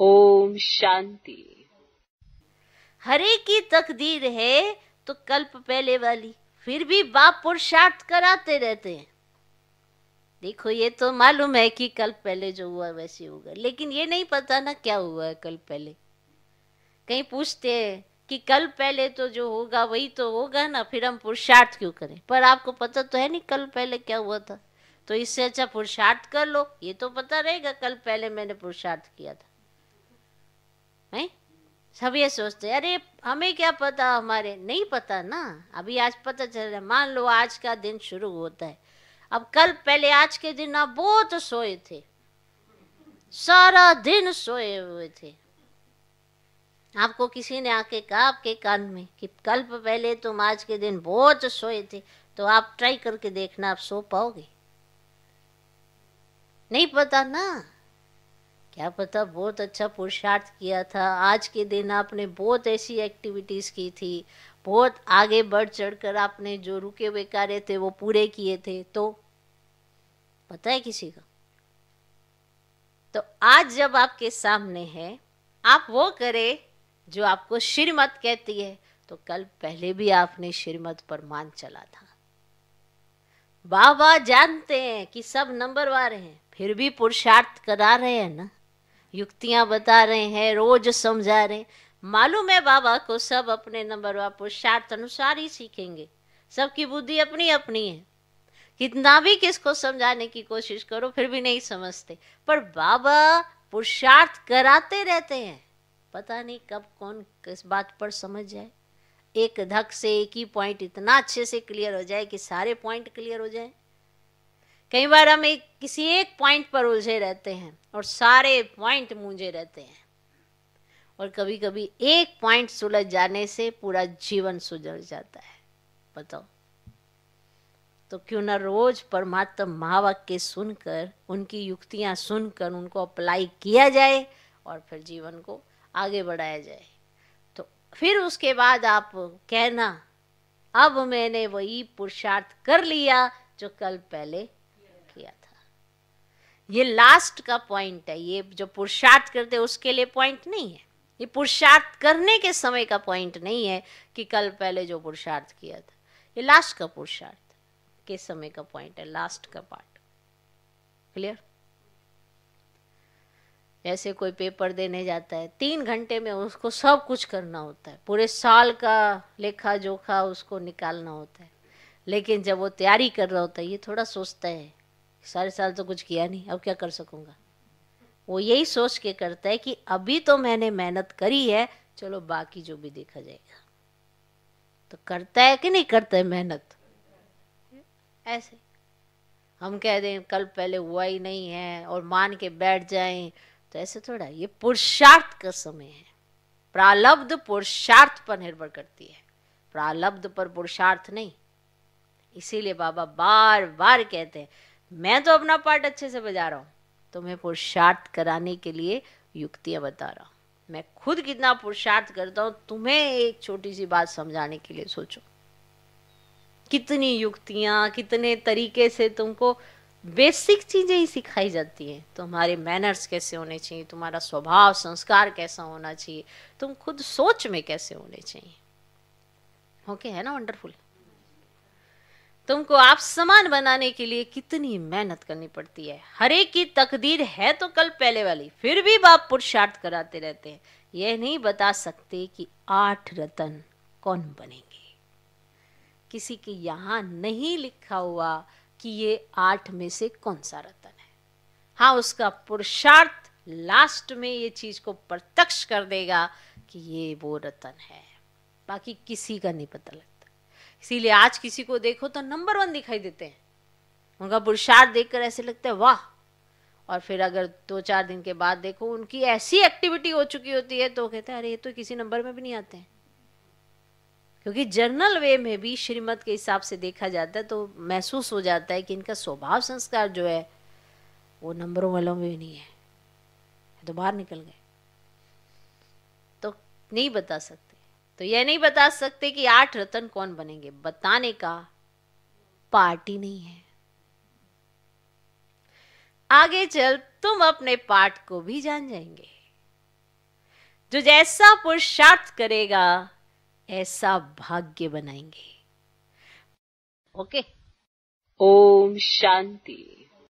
ओम शांति हरे की तकदीर है तो कल्प पहले वाली फिर भी बाप पुरुषार्थ कराते रहते हैं देखो ये तो मालूम है कि कल पहले जो हुआ वैसे होगा लेकिन ये नहीं पता ना क्या हुआ है कल पहले कहीं पूछते हैं कि कल पहले तो जो होगा वही तो होगा ना फिर हम पुरुषार्थ क्यों करें पर आपको पता तो है नहीं कल पहले क्या हुआ था तो इससे अच्छा पुरुषार्थ कर लो ये तो पता रहेगा कल पहले मैंने पुरुषार्थ किया था है सब ये सोचते अरे हमें क्या पता हमारे नहीं पता ना अभी आज पता चल रहा मान लो आज का दिन शुरू होता है अब कल पहले आज के दिन आप बहुत सोए थे सारा दिन सोए हुए थे आपको किसी ने आके कहा आपके कान में कि कल पहले तुम आज के दिन बहुत सोए थे तो आप ट्राई करके देखना आप सो पाओगे नहीं पता ना क्या पता तो बहुत अच्छा पुरुषार्थ किया था आज के दिन आपने बहुत ऐसी एक्टिविटीज़ की थी बहुत आगे बढ़ चढ़ कर आपने जो रुके हुए कार्य थे वो पूरे किए थे तो पता है किसी का तो आज जब आपके सामने है आप वो करें जो आपको श्रीमत कहती है तो कल पहले भी आपने श्रीमत पर मान चला था बाबा जानते हैं कि सब नंबरवार हैं फिर भी पुरुषार्थ करा रहे हैं ना युक्तियां बता रहे हैं रोज समझा रहे हैं मालूम है बाबा को सब अपने नंबर व पुरुषार्थ अनुसार ही सीखेंगे सबकी बुद्धि अपनी अपनी है कितना भी किसको समझाने की कोशिश करो फिर भी नहीं समझते पर बाबा पुरुषार्थ कराते रहते हैं पता नहीं कब कौन किस बात पर समझ जाए एक धक से एक ही पॉइंट इतना अच्छे से क्लियर हो जाए कि सारे पॉइंट क्लियर हो जाए कई बार हम एक किसी एक पॉइंट पर उलझे रहते हैं और सारे पॉइंट मूंझे रहते हैं और कभी कभी एक पॉइंट सुलझ जाने से पूरा जीवन सुधर जाता है बताओ तो क्यों ना रोज परमात्मा महावाक्य सुनकर उनकी युक्तियां सुनकर उनको अप्लाई किया जाए और फिर जीवन को आगे बढ़ाया जाए तो फिर उसके बाद आप कहना अब मैंने वही पुरुषार्थ कर लिया जो कल पहले ये लास्ट का पॉइंट है ये जो पुरुषार्थ करते उसके लिए पॉइंट नहीं है ये पुरुषार्थ करने के समय का पॉइंट नहीं है कि कल पहले जो पुरुषार्थ किया था ये लास्ट का पुरुषार्थ के समय का पॉइंट है लास्ट का पार्ट क्लियर ऐसे कोई पेपर देने जाता है तीन घंटे में उसको सब कुछ करना होता है पूरे साल का लेखा जोखा उसको निकालना होता है लेकिन जब वो तैयारी कर रहा होता है ये थोड़ा सोचता है सारे साल तो कुछ किया नहीं अब क्या कर सकूंगा वो यही सोच के करता है कि अभी तो मैंने मेहनत करी है चलो बाकी जो भी देखा जाएगा तो करता है कि नहीं करता है मेहनत ऐसे हम कह दें कल पहले हुआ ही नहीं है और मान के बैठ जाएं तो ऐसे थोड़ा ये पुरुषार्थ का समय है प्रालब्ध पुरुषार्थ पर निर्भर करती है प्रालब्ध पर पुरुषार्थ नहीं इसीलिए बाबा बार बार कहते हैं मैं तो अपना पार्ट अच्छे से बजा रहा हूँ तुम्हें पुरुषार्थ कराने के लिए युक्तियां बता रहा हूँ मैं खुद कितना पुरुषार्थ करता हूँ तुम्हें एक छोटी सी बात समझाने के लिए सोचो कितनी युक्तियां कितने तरीके से तुमको बेसिक चीज़ें ही सिखाई जाती हैं तुम्हारे मैनर्स कैसे होने चाहिए तुम्हारा स्वभाव संस्कार कैसा होना चाहिए तुम खुद सोच में कैसे होने चाहिए ओके है ना वंडरफुल तुमको आप समान बनाने के लिए कितनी मेहनत करनी पड़ती है हर एक की तकदीर है तो कल पहले वाली फिर भी बाप पुरुषार्थ कराते रहते हैं यह नहीं बता सकते कि आठ रतन कौन बनेंगे किसी के यहां नहीं लिखा हुआ कि ये आठ में से कौन सा रतन है हाँ उसका पुरुषार्थ लास्ट में ये चीज को प्रत्यक्ष कर देगा कि ये वो रतन है बाकी किसी का नहीं पता लगता इसीलिए आज किसी को देखो तो नंबर वन दिखाई देते हैं उनका पुरुषार्थ कर ऐसे लगता है वाह और फिर अगर दो चार दिन के बाद देखो उनकी ऐसी एक्टिविटी हो चुकी होती है तो कहते हैं अरे ये तो किसी नंबर में भी नहीं आते हैं क्योंकि जर्नल वे में भी श्रीमत के हिसाब से देखा जाता है तो महसूस हो जाता है कि इनका स्वभाव संस्कार जो है वो नंबरों वालों में भी नहीं है तो बाहर निकल गए तो नहीं बता सकते तो यह नहीं बता सकते कि आठ रतन कौन बनेंगे बताने का पार्टी नहीं है आगे चल तुम अपने पाठ को भी जान जाएंगे जो जैसा पुरुषार्थ करेगा ऐसा भाग्य बनाएंगे ओके ओम शांति